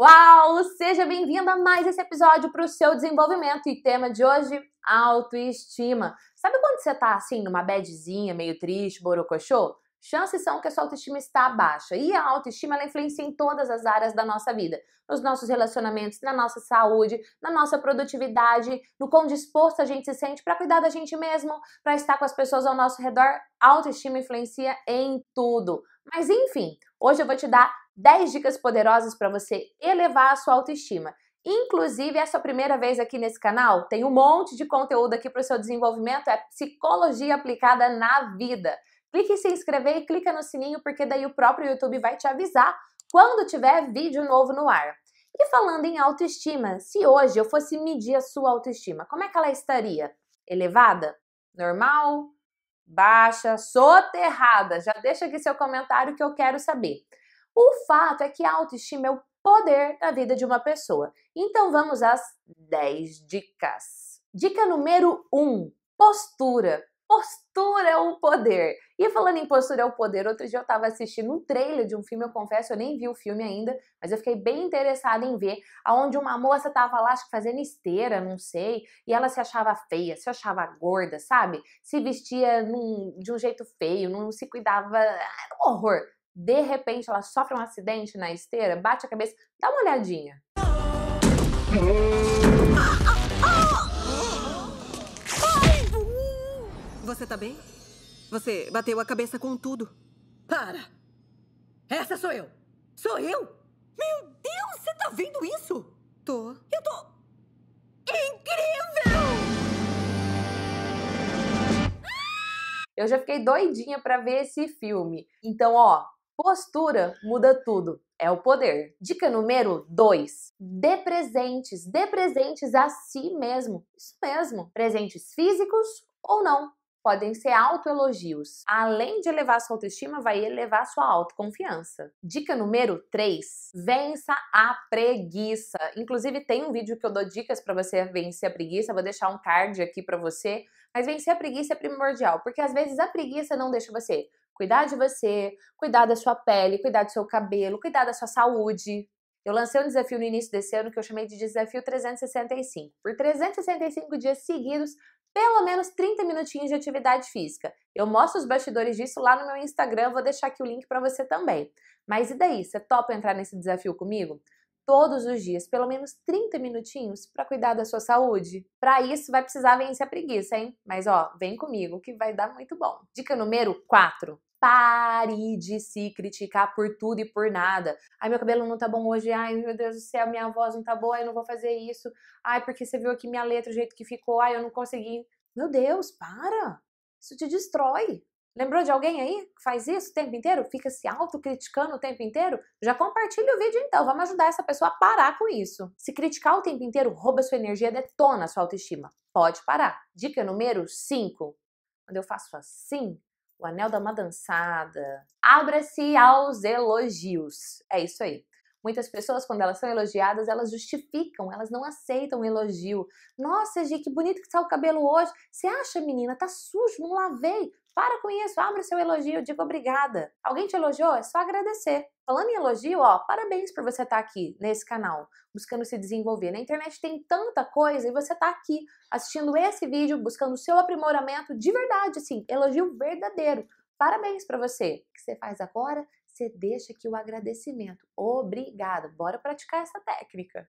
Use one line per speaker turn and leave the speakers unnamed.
Uau! Seja bem-vindo a mais esse episódio para o seu desenvolvimento e tema de hoje: autoestima. Sabe quando você tá assim, numa badzinha, meio triste, borocochô? Chances são que a sua autoestima está baixa. E a autoestima ela influencia em todas as áreas da nossa vida: nos nossos relacionamentos, na nossa saúde, na nossa produtividade, no quão disposto a gente se sente para cuidar da gente mesmo, para estar com as pessoas ao nosso redor. A autoestima influencia em tudo. Mas enfim, hoje eu vou te dar 10 dicas poderosas para você elevar a sua autoestima. Inclusive, é a sua primeira vez aqui nesse canal? Tem um monte de conteúdo aqui para o seu desenvolvimento, é psicologia aplicada na vida. Clique em se inscrever e clica no sininho, porque daí o próprio YouTube vai te avisar quando tiver vídeo novo no ar. E falando em autoestima, se hoje eu fosse medir a sua autoestima, como é que ela estaria? Elevada? Normal? Baixa? Soterrada? Já deixa aqui seu comentário que eu quero saber. O fato é que a autoestima é o poder da vida de uma pessoa. Então vamos às 10 dicas. Dica número 1: um, postura. Postura é um poder. E falando em postura é o poder, outro dia eu estava assistindo um trailer de um filme, eu confesso, eu nem vi o filme ainda, mas eu fiquei bem interessada em ver, aonde uma moça estava lá, acho que fazendo esteira, não sei, e ela se achava feia, se achava gorda, sabe? Se vestia num, de um jeito feio, não se cuidava, era ah, um horror de repente ela sofre um acidente na esteira, bate a cabeça, dá uma olhadinha. Você tá bem? Você bateu a cabeça com tudo. Para! Essa sou eu! Sou eu? Meu Deus, você tá vendo isso? Tô. Eu tô. Incrível! Eu já fiquei doidinha para ver esse filme. Então, ó, Postura muda tudo, é o poder. Dica número 2: dê presentes, dê presentes a si mesmo. Isso mesmo, presentes físicos ou não podem ser autoelogios. Além de elevar sua autoestima, vai elevar sua autoconfiança. Dica número 3: vença a preguiça. Inclusive tem um vídeo que eu dou dicas para você vencer a preguiça, vou deixar um card aqui para você, mas vencer a preguiça é primordial, porque às vezes a preguiça não deixa você cuidar de você, cuidar da sua pele, cuidar do seu cabelo, cuidar da sua saúde, eu lancei um desafio no início desse ano que eu chamei de Desafio 365. Por 365 dias seguidos, pelo menos 30 minutinhos de atividade física. Eu mostro os bastidores disso lá no meu Instagram, vou deixar aqui o link para você também. Mas e daí? Você topa entrar nesse desafio comigo? Todos os dias, pelo menos 30 minutinhos para cuidar da sua saúde. Para isso, vai precisar vencer a preguiça, hein? Mas ó, vem comigo que vai dar muito bom. Dica número 4. Pare de se criticar por tudo e por nada. Ai, meu cabelo não tá bom hoje. Ai, meu Deus do céu, minha voz não tá boa, eu não vou fazer isso. Ai, porque você viu aqui minha letra, o jeito que ficou. Ai, eu não consegui. Meu Deus, para. Isso te destrói. Lembrou de alguém aí que faz isso o tempo inteiro? Fica se autocriticando o tempo inteiro? Já compartilha o vídeo então, vamos ajudar essa pessoa a parar com isso. Se criticar o tempo inteiro rouba sua energia, detona sua autoestima. Pode parar. Dica número 5. Quando eu faço assim, o anel da madançada. Abra-se aos elogios. É isso aí. Muitas pessoas, quando elas são elogiadas, elas justificam, elas não aceitam o elogio. Nossa, Gi, que bonito que está o cabelo hoje. Você acha, menina? Tá sujo, não lavei. Para com isso, abra seu elogio, diga obrigada. Alguém te elogiou? É só agradecer. Falando em elogio, ó, parabéns por você estar tá aqui nesse canal, buscando se desenvolver. Na internet tem tanta coisa e você está aqui assistindo esse vídeo, buscando o seu aprimoramento de verdade, assim, elogio verdadeiro. Parabéns para você. O que você faz agora você deixa aqui o agradecimento. Obrigado. Bora praticar essa técnica.